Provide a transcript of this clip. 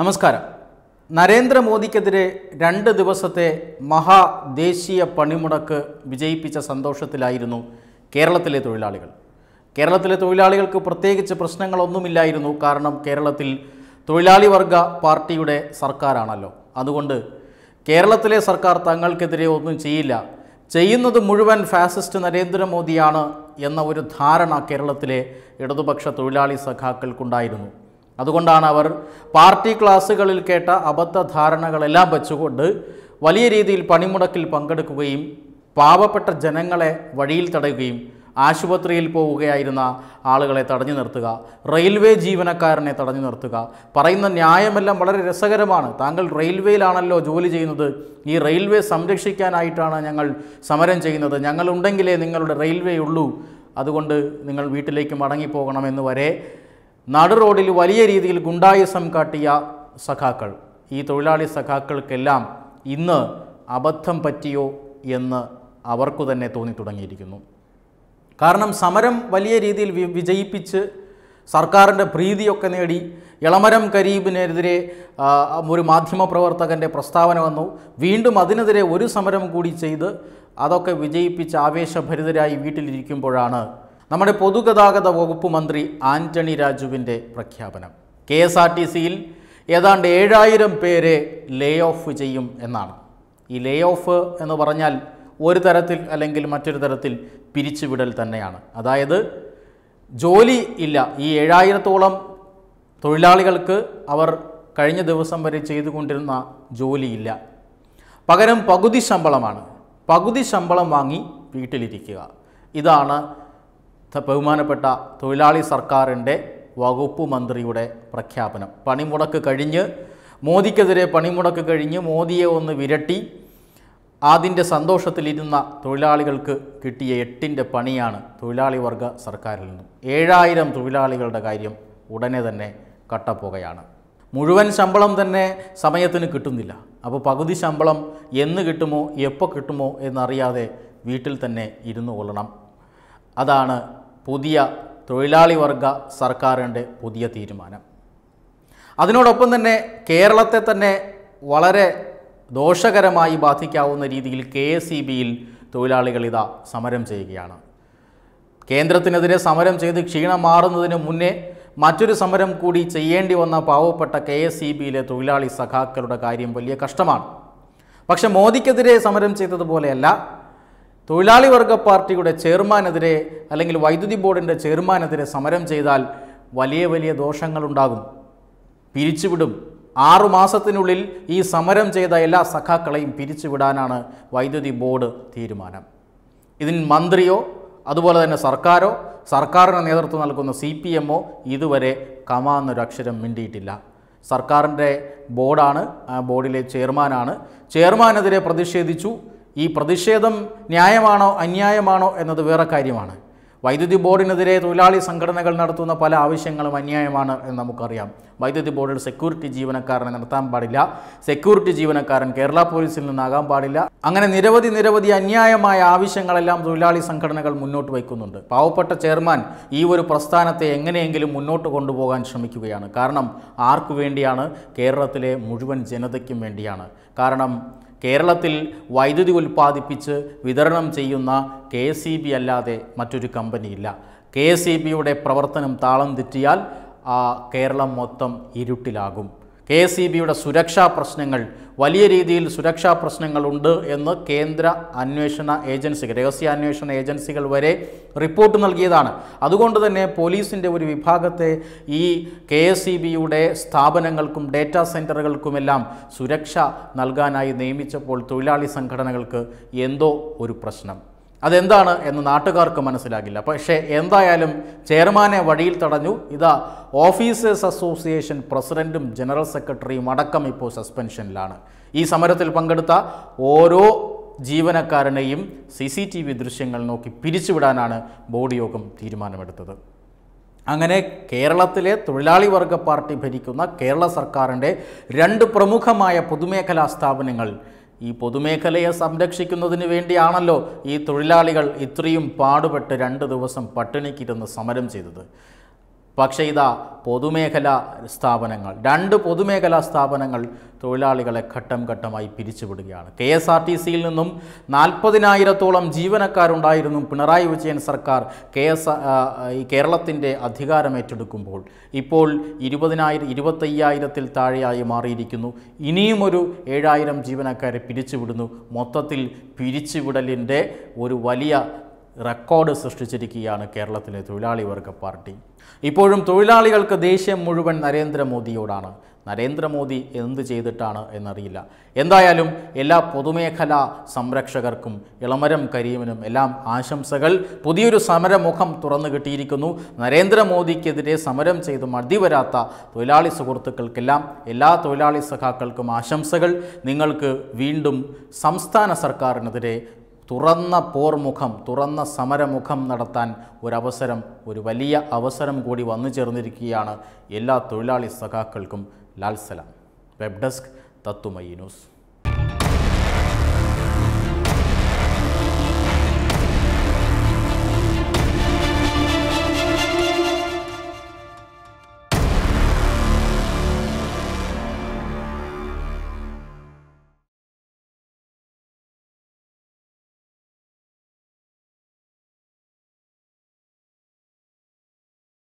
നമസ്കാരം നരേന്ദ്രമോദിക്കെതിരെ രണ്ട് ദിവസത്തെ മഹാ ദേശീയ പണിമുടക്ക് വിജയിപ്പിച്ച സന്തോഷത്തിലായിരുന്നു കേരളത്തിലെ തൊഴിലാളികൾ കേരളത്തിലെ തൊഴിലാളികൾക്ക് പ്രത്യേകിച്ച് പ്രശ്നങ്ങളൊന്നുമില്ലായിരുന്നു കാരണം കേരളത്തിൽ തൊഴിലാളി വർഗ പാർട്ടിയുടെ സർക്കാരാണല്ലോ അതുകൊണ്ട് കേരളത്തിലെ സർക്കാർ തങ്ങൾക്കെതിരെ ഒന്നും ചെയ്യില്ല ചെയ്യുന്നത് മുഴുവൻ ഫാസിസ്റ്റ് നരേന്ദ്രമോദിയാണ് എന്ന ഒരു ധാരണ കേരളത്തിലെ ഇടതുപക്ഷ തൊഴിലാളി സഖാക്കൾക്കുണ്ടായിരുന്നു അതുകൊണ്ടാണ് അവർ പാർട്ടി ക്ലാസ്സുകളിൽ കേട്ട അബദ്ധധാരണകളെല്ലാം വെച്ചുകൊണ്ട് വലിയ രീതിയിൽ പണിമുടക്കിൽ പങ്കെടുക്കുകയും പാവപ്പെട്ട ജനങ്ങളെ വഴിയിൽ തടയുകയും ആശുപത്രിയിൽ പോവുകയായിരുന്ന ആളുകളെ തടഞ്ഞു നിർത്തുക റെയിൽവേ ജീവനക്കാരനെ തടഞ്ഞു നിർത്തുക പറയുന്ന ന്യായമെല്ലാം വളരെ രസകരമാണ് താങ്കൾ റെയിൽവേയിലാണല്ലോ ജോലി ചെയ്യുന്നത് ഈ റെയിൽവേ സംരക്ഷിക്കാനായിട്ടാണ് ഞങ്ങൾ സമരം ചെയ്യുന്നത് ഞങ്ങളുണ്ടെങ്കിലേ നിങ്ങളുടെ റെയിൽവേ ഉള്ളൂ അതുകൊണ്ട് നിങ്ങൾ വീട്ടിലേക്ക് മടങ്ങിപ്പോകണമെന്ന് വരെ നടു റോഡിൽ വലിയ രീതിയിൽ ഗുണ്ടായുസം കാട്ടിയ സഖാക്കൾ ഈ തൊഴിലാളി സഖാക്കൾക്കെല്ലാം ഇന്ന് അബദ്ധം പറ്റിയോ എന്ന് അവർക്കു തന്നെ തോന്നി തുടങ്ങിയിരിക്കുന്നു കാരണം സമരം വലിയ രീതിയിൽ വിജയിപ്പിച്ച് സർക്കാരിൻ്റെ പ്രീതിയൊക്കെ നേടി ഇളമരം കരീബിനെതിരെ ഒരു മാധ്യമപ്രവർത്തകൻ്റെ പ്രസ്താവന വന്നു വീണ്ടും അതിനെതിരെ ഒരു സമരം കൂടി ചെയ്ത് അതൊക്കെ വിജയിപ്പിച്ച് ആവേശഭരിതരായി വീട്ടിലിരിക്കുമ്പോഴാണ് നമ്മുടെ പൊതുഗതാഗത വകുപ്പ് മന്ത്രി ആന്റണി രാജുവിൻ്റെ പ്രഖ്യാപനം കെ എസ് ആർ ടി സിയിൽ ഏതാണ്ട് ഏഴായിരം പേരെ ലേ ഓഫ് ചെയ്യും എന്നാണ് ഈ ലേ ഓഫ് എന്ന് പറഞ്ഞാൽ ഒരു തരത്തിൽ അല്ലെങ്കിൽ മറ്റൊരു തരത്തിൽ പിരിച്ചുവിടൽ തന്നെയാണ് അതായത് ജോലി ഇല്ല ഈ ഏഴായിരത്തോളം തൊഴിലാളികൾക്ക് അവർ കഴിഞ്ഞ ദിവസം വരെ ചെയ്തുകൊണ്ടിരുന്ന ജോലിയില്ല പകരം പകുതി ശമ്പളമാണ് പകുതി ശമ്പളം വാങ്ങി വീട്ടിലിരിക്കുക ഇതാണ് ബഹുമാനപ്പെട്ട തൊഴിലാളി സർക്കാരിൻ്റെ വകുപ്പ് മന്ത്രിയുടെ പ്രഖ്യാപനം പണിമുടക്ക് കഴിഞ്ഞ് മോദിക്കെതിരെ പണിമുടക്ക് കഴിഞ്ഞ് മോദിയെ ഒന്ന് വിരട്ടി അതിൻ്റെ സന്തോഷത്തിലിരുന്ന തൊഴിലാളികൾക്ക് കിട്ടിയ എട്ടിൻ്റെ പണിയാണ് തൊഴിലാളി വർഗ സർക്കാരിൽ നിന്നും ഏഴായിരം തൊഴിലാളികളുടെ കാര്യം ഉടനെ തന്നെ കട്ടപ്പോകയാണ് മുഴുവൻ ശമ്പളം തന്നെ സമയത്തിന് കിട്ടുന്നില്ല അപ്പോൾ പകുതി ശമ്പളം എന്ന് കിട്ടുമോ എപ്പോൾ കിട്ടുമോ എന്നറിയാതെ വീട്ടിൽ തന്നെ ഇരുന്നു കൊള്ളണം അതാണ് പുതിയ തൊഴിലാളി വർഗ സർക്കാരിൻ്റെ പുതിയ തീരുമാനം അതിനോടൊപ്പം തന്നെ കേരളത്തെ തന്നെ വളരെ ദോഷകരമായി ബാധിക്കാവുന്ന രീതിയിൽ കെ എസ് ഇ ബിയിൽ തൊഴിലാളികൾ ഇതാ സമരം ചെയ്യുകയാണ് കേന്ദ്രത്തിനെതിരെ സമരം ചെയ്ത് ക്ഷീണം മാറുന്നതിന് മുന്നേ മറ്റൊരു സമരം കൂടി ചെയ്യേണ്ടി വന്ന പാവപ്പെട്ട കെ എസ് ഇ ബിയിലെ തൊഴിലാളി സഖാക്കളുടെ കാര്യം വലിയ കഷ്ടമാണ് പക്ഷെ മോദിക്കെതിരെ സമരം ചെയ്തതുപോലെയല്ല തൊഴിലാളി വർഗ പാർട്ടിയുടെ ചെയർമാനെതിരെ അല്ലെങ്കിൽ വൈദ്യുതി ബോർഡിൻ്റെ ചെയർമാനെതിരെ സമരം ചെയ്താൽ വലിയ വലിയ ദോഷങ്ങളുണ്ടാകും പിരിച്ചുവിടും ആറുമാസത്തിനുള്ളിൽ ഈ സമരം ചെയ്ത എല്ലാ സഖാക്കളെയും പിരിച്ചുവിടാനാണ് വൈദ്യുതി ബോർഡ് തീരുമാനം ഇതിന് മന്ത്രിയോ അതുപോലെ തന്നെ സർക്കാരോ സർക്കാരിന് നേതൃത്വം നൽകുന്ന സി പി എമ്മോ ഇതുവരെ കമാന്നൊരു അക്ഷരം മിണ്ടിയിട്ടില്ല സർക്കാരിൻ്റെ ബോർഡാണ് ബോർഡിലെ ചെയർമാനാണ് ചെയർമാനെതിരെ പ്രതിഷേധിച്ചു ഈ പ്രതിഷേധം ന്യായമാണോ അന്യായമാണോ എന്നത് വേറെ കാര്യമാണ് വൈദ്യുതി ബോർഡിനെതിരെ തൊഴിലാളി സംഘടനകൾ നടത്തുന്ന പല ആവശ്യങ്ങളും അന്യായമാണ് എന്ന് നമുക്കറിയാം വൈദ്യുതി ബോർഡിൽ സെക്യൂരിറ്റി ജീവനക്കാരനെ നടത്താൻ പാടില്ല സെക്യൂരിറ്റി ജീവനക്കാരൻ കേരള പോലീസിൽ നിന്നാകാൻ പാടില്ല അങ്ങനെ നിരവധി നിരവധി അന്യായമായ ആവശ്യങ്ങളെല്ലാം തൊഴിലാളി സംഘടനകൾ മുന്നോട്ട് വയ്ക്കുന്നുണ്ട് പാവപ്പെട്ട ചെയർമാൻ ഈ ഒരു പ്രസ്ഥാനത്തെ എങ്ങനെയെങ്കിലും മുന്നോട്ട് കൊണ്ടുപോകാൻ ശ്രമിക്കുകയാണ് കാരണം ആർക്കു വേണ്ടിയാണ് കേരളത്തിലെ മുഴുവൻ ജനതയ്ക്കും വേണ്ടിയാണ് കാരണം കേരളത്തിൽ വൈദ്യുതി ഉൽപ്പാദിപ്പിച്ച് വിതരണം ചെയ്യുന്ന കെ അല്ലാതെ മറ്റൊരു കമ്പനിയില്ല കെ എസ് പ്രവർത്തനം താളം തെറ്റിയാൽ കേരളം മൊത്തം ഇരുട്ടിലാകും കെ എസ് ഇ ബിയുടെ സുരക്ഷാ പ്രശ്നങ്ങൾ വലിയ രീതിയിൽ സുരക്ഷാ പ്രശ്നങ്ങളുണ്ട് എന്ന് കേന്ദ്ര അന്വേഷണ ഏജൻസികൾ രഹസ്യ അന്വേഷണ ഏജൻസികൾ വരെ റിപ്പോർട്ട് നൽകിയതാണ് അതുകൊണ്ട് തന്നെ പോലീസിൻ്റെ ഒരു വിഭാഗത്തെ ഈ കെ എസ് ഇ ബിയുടെ സ്ഥാപനങ്ങൾക്കും ഡേറ്റാ സെൻറ്ററുകൾക്കുമെല്ലാം സുരക്ഷ നൽകാനായി നിയമിച്ചപ്പോൾ തൊഴിലാളി സംഘടനകൾക്ക് എന്തോ ഒരു പ്രശ്നം അതെന്താണ് എന്ന് നാട്ടുകാർക്ക് മനസ്സിലാകില്ല പക്ഷേ എന്തായാലും ചെയർമാനെ വഴിയിൽ തടഞ്ഞു ഇതാ ഓഫീസേഴ്സ് അസോസിയേഷൻ പ്രസിഡൻറ്റും ജനറൽ സെക്രട്ടറിയും അടക്കം ഇപ്പോൾ സസ്പെൻഷനിലാണ് ഈ സമരത്തിൽ പങ്കെടുത്ത ഓരോ ജീവനക്കാരനെയും സി സി ടി വി ദൃശ്യങ്ങൾ നോക്കി പിരിച്ചുവിടാനാണ് ബോർഡ് യോഗം തീരുമാനമെടുത്തത് അങ്ങനെ കേരളത്തിലെ തൊഴിലാളി വർഗ പാർട്ടി ഭരിക്കുന്ന കേരള സർക്കാരിൻ്റെ രണ്ട് പ്രമുഖമായ പൊതുമേഖലാ സ്ഥാപനങ്ങൾ ഈ പൊതുമേഖലയെ സംരക്ഷിക്കുന്നതിന് വേണ്ടിയാണല്ലോ ഈ തൊഴിലാളികൾ ഇത്രയും പാടുപെട്ട് രണ്ട് ദിവസം പട്ടിണിക്കിരുന്ന് സമരം ചെയ്തത് പക്ഷേ ഇതാ പൊതുമേഖല സ്ഥാപനങ്ങൾ രണ്ട് പൊതുമേഖലാ സ്ഥാപനങ്ങൾ തൊഴിലാളികളെ ഘട്ടം ഘട്ടമായി പിരിച്ചുവിടുകയാണ് കെ എസ് ആർ ടി സിയിൽ നിന്നും നാൽപ്പതിനായിരത്തോളം ജീവനക്കാരുണ്ടായിരുന്നു പിണറായി വിജയൻ സർക്കാർ കെ എസ് ഈ കേരളത്തിൻ്റെ അധികാരമേറ്റെടുക്കുമ്പോൾ ഇപ്പോൾ ഇരുപതിനായിരം ഇരുപത്തയ്യായിരത്തിൽ താഴെയായി മാറിയിരിക്കുന്നു ഇനിയും ഒരു ഏഴായിരം ജീവനക്കാരെ പിരിച്ചുവിടുന്നു മൊത്തത്തിൽ പിരിച്ചുവിടലിൻ്റെ ഒരു വലിയ റെക്കോർഡ് സൃഷ്ടിച്ചിരിക്കുകയാണ് കേരളത്തിലെ തൊഴിലാളി വർഗ പാർട്ടി ഇപ്പോഴും തൊഴിലാളികൾക്ക് ദേഷ്യം മുഴുവൻ നരേന്ദ്രമോദിയോടാണ് നരേന്ദ്രമോദി എന്ത് ചെയ്തിട്ടാണ് എന്നറിയില്ല എന്തായാലും എല്ലാ പൊതുമേഖലാ സംരക്ഷകർക്കും ഇളമരം കരീമിനും എല്ലാം ആശംസകൾ പുതിയൊരു സമരമുഖം തുറന്നു കിട്ടിയിരിക്കുന്നു നരേന്ദ്രമോദിക്കെതിരെ സമരം ചെയ്ത് വരാത്ത തൊഴിലാളി സുഹൃത്തുക്കൾക്കെല്ലാം എല്ലാ തൊഴിലാളി സഖാക്കൾക്കും ആശംസകൾ നിങ്ങൾക്ക് വീണ്ടും സംസ്ഥാന സർക്കാരിനെതിരെ തുറന്ന പോർമുഖം തുറന്ന സമരമുഖം നടത്താൻ ഒരവസരം ഒരു വലിയ അവസരം കൂടി വന്നു ചേർന്നിരിക്കുകയാണ് എല്ലാ തൊഴിലാളി സഖാക്കൾക്കും ലാൽസലം വെബ് ഡെസ്ക് തത്തുമയി ന്യൂസ്